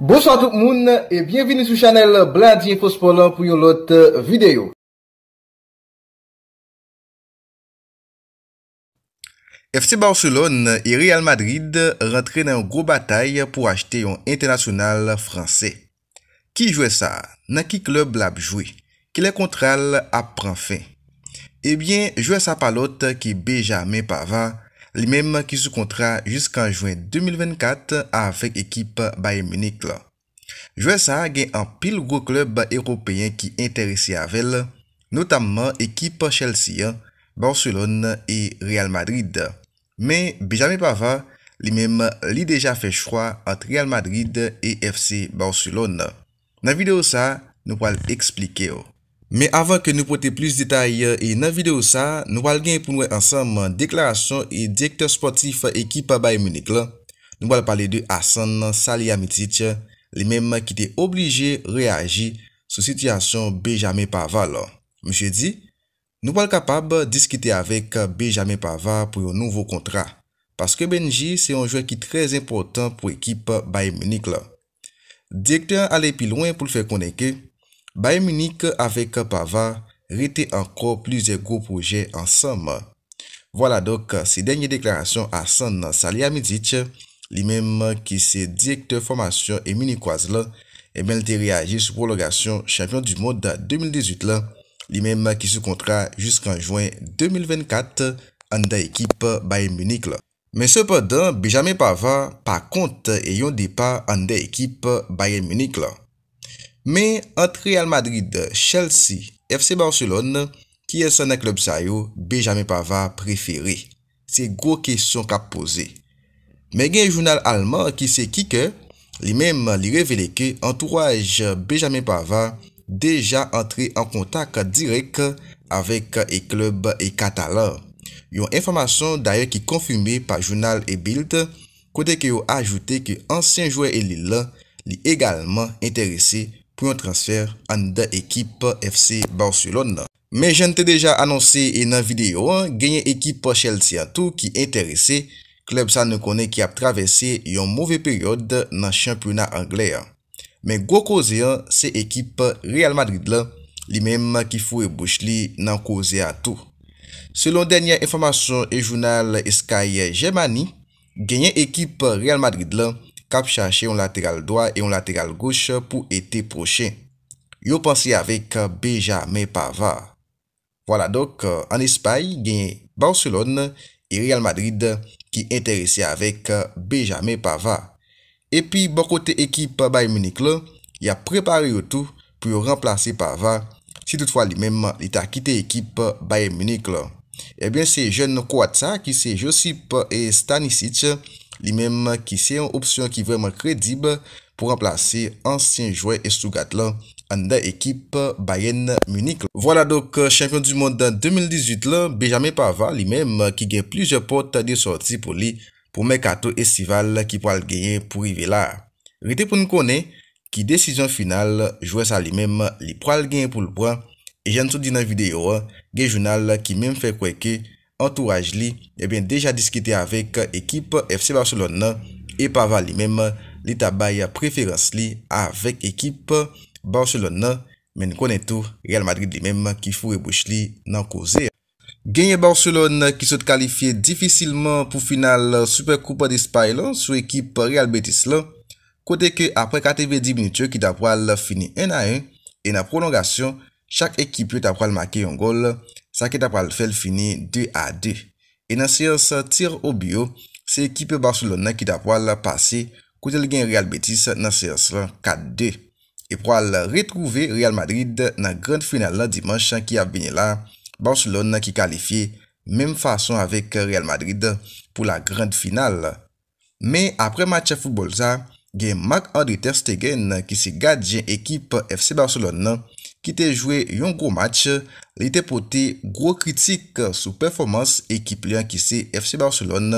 Boso a tout moun, e bienveni sou chanel Bladie Fospolon pou yon lot euh, videyo. FC Barcelon e Real Madrid rentre nan gro batay pou achete yon internasyonal franse. Ki jwe sa? Na ki klub blab jwe? Ki le kontral ap pran fin? Ebyen, jwe sa pa lot ki Benjamin Pavard, Li mèm ki sou kontra jisk an Juin 2024 avèk ekip Bayern Munich. Jouè sa gen an pil gro klèb Européen ki enteresi avèl, notamman ekip Chelsea, Barcelone et Real Madrid. Men, bejami pava, li mèm li deja fè chwa ant Real Madrid et FC Barcelone. Nan vide ou sa, nou pal explike ou. Me avan ke nou pote plus detay e euh, nan video sa, nou wal gen pou nou ansem deklarasyon e dekter sportif ekip Baye Monique la. Nou wal pale de Hassan, Salih Amitich, li menm ki te oblije reagi sou sityasyon Benjamin Pavard la. Mwen se di, nou wal kapab diskite avek Benjamin Pavard pou yon nouvo kontra. Paske Benji se yon jwen ki trez important pou ekip Baye Monique la. Dekter ale pi loin pou l fe koneke. Bayern Munich avek Pavard rete anko plize gro proje ansam. Vola dok se denye deklarasyon asan nan Salihamidzic, li menm ki se direktor formasyon eminikwaz la, e menm te reage sou prologasyon champion du monde 2018 la, li menm ki se kontra jisk anjouen 2024 an da ekip Bayern Munich la. Men sepadan, Benjamin Pavard pa kont e yon depa an da ekip Bayern Munich la. Men, antre al Madrid, Chelsea, FC Barcelon, ki esan an klub sayo, Benjamin Pavard preferi. Se gwo kesyon ka pose. Men gen jounal alman ki se ki ke, li men li revele ke entourage Benjamin Pavard deja antre an kontak direk avek e klub e katala. Yon informasyon daye ki konfume pa jounal e Bild kote ke yo ajoute ki ansen jwè elila li egalman enterese jounal. pou yon transfer an da ekip FC Barcelon nan. Men jante deja anonsi e nan video, genye ekip Chelsea an tou ki enterese, klèb sa ne konen ki ap travese yon mouve peryode nan championat Anglè. Men gwo koze an, se ekip Real Madrid lan, li menm ki fwe bouch li nan koze an tou. Selon denye informasyon e jounal Sky Gemani, genye ekip Real Madrid lan, kap chanche yon lateral doa e yon lateral goche pou ete proche. Yo pansi avek Benjamin Pavard. Wala dok, an espay, gen Barcelone e Real Madrid ki enterese avek Benjamin Pavard. E pi, bon kote ekip Bayern Munich lo, ya prepare yotou pou yon remplase Pavard. Si toutfwa li menm li ta kite ekip Bayern Munich lo. E eh ben se jen kouat sa ki se Josip e Stanisic ki se jen kouat sa ki se Josip e Stanisic Li menm ki se yon opsyon ki vreman kredib pou remplase ansyen jwè Estougat la an da ekip Bayen Munich. Voila dok euh, champion du monde 2018 la, Benjamin Pavard li menm ki gen plizye pot di sorti pou li pou Mekato Estival ki pral genye pou rive la. Rite pou nou konen ki desisyon final jwè sa li menm li pral genye pou l pouan e jen sou di nan videyo euh, gen jounal ki menm fe kweke. entouraj li ebyen eh deja diskite avek ekip FC Barcelon e pava li menm li tabaye preferans li avek ekip Barcelon men konen tou Real Madrid li menm ki fure bouch li nan koze. Genye Barcelon ki sot kalifiye difisilman pou final Supercoupe d'Espagne sou ekip Real Betis la, kote ke apre KTV diminutye ki tap wale fini 1-1 e na prolongasyon chak ekip yo tap wale make yon gol la, sa ki ta pral fel fini 2-2. E nan seyon se tir obyo, se ekip Barcelona ki ta pral pase koutel gen Real Betis nan seyon seyon 4-2. E pral ritrouve Real Madrid nan grand final nan dimensyan ki ap bini la, Barcelona ki kalifiye menm fason avek Real Madrid pou la grand final. Me apre matche foupol sa, gen Marc Andritas te gen ki se gade gen ekip FC Barcelona Ki te jwe yon gro match, li te pote gro kritik sou performans ekip li an ki se FC Barcelon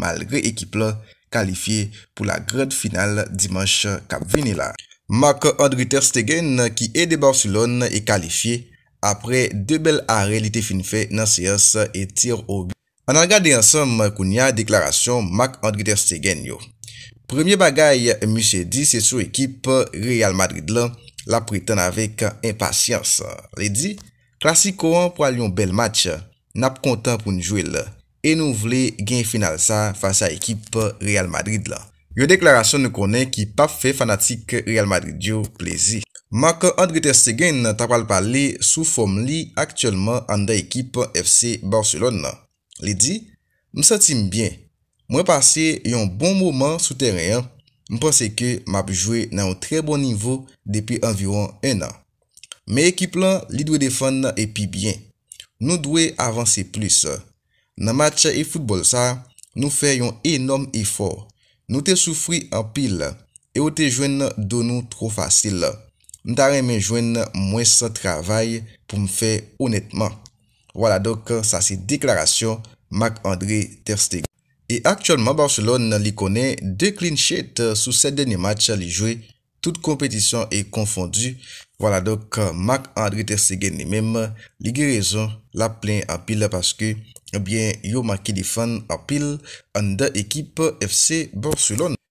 malgre ekip li kalifiye pou la grand final Dimanche Cap Vinila. Marc-André Ter Stegen ki e de Barcelon e kalifiye apre 2 bel are li te finife nan seyans e tir ou bi. An an gade yon som koun ya deklarasyon Marc-André Ter Stegen yo. Premier bagay mi se di se sou ekip Real Madrid li an. La priten avek impasyans. Le di, klasi kouan pral yon bel match. Nap kontan pou nou jwel. E nou vle gen final sa fasa ekip Real Madrid la. Yo deklarasyon nou konen ki pap fe fanatik Real Madrid yo plezi. Maka André Ter Stegen tapal pale sou fom li aktyeleman an da ekip FC Barcelon la. Le di, m satim bien. Mwen pase yon bon mouman souterren an. Mpense ke m ap jwe nan yon tre bon nivou depi anviron en an. Me ekip lan li dwe defan epi bien. Nou dwe avanse plus. Nan matche e futbol sa, nou fè yon enom efor. Nou te soufri an pil. E ou te jwen don nou tro fasil. M dare men jwen mwen sa travay pou m fè onetman. Wala dok sa si deklarasyon. Mak André Tersteg. Et actuellement Barcelone li konnen 2 clean sheet euh, sous 7 derniers matchs li joué. Toute compétition est confondue. Voilà donc euh, Marc-André Terseguen ni mèm li gri raison l'appelé à pile parce que, eh bien, yo m'a kédé fan à pile en deux équipes FC Barcelone.